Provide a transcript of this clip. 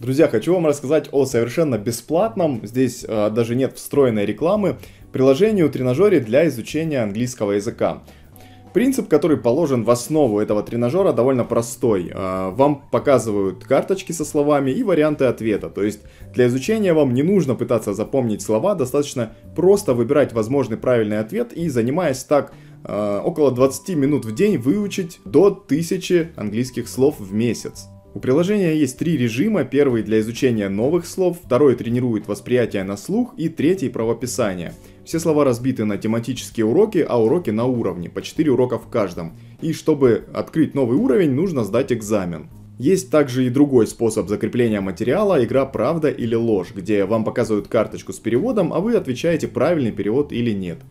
Друзья, хочу вам рассказать о совершенно бесплатном, здесь э, даже нет встроенной рекламы, приложению-тренажере для изучения английского языка. Принцип, который положен в основу этого тренажера, довольно простой. Э, вам показывают карточки со словами и варианты ответа. То есть для изучения вам не нужно пытаться запомнить слова, достаточно просто выбирать возможный правильный ответ и занимаясь так э, около 20 минут в день выучить до 1000 английских слов в месяц. У приложения есть три режима. Первый для изучения новых слов, второй тренирует восприятие на слух и третий правописание. Все слова разбиты на тематические уроки, а уроки на уровне, по 4 урока в каждом. И чтобы открыть новый уровень, нужно сдать экзамен. Есть также и другой способ закрепления материала, игра «Правда или ложь», где вам показывают карточку с переводом, а вы отвечаете правильный перевод или нет.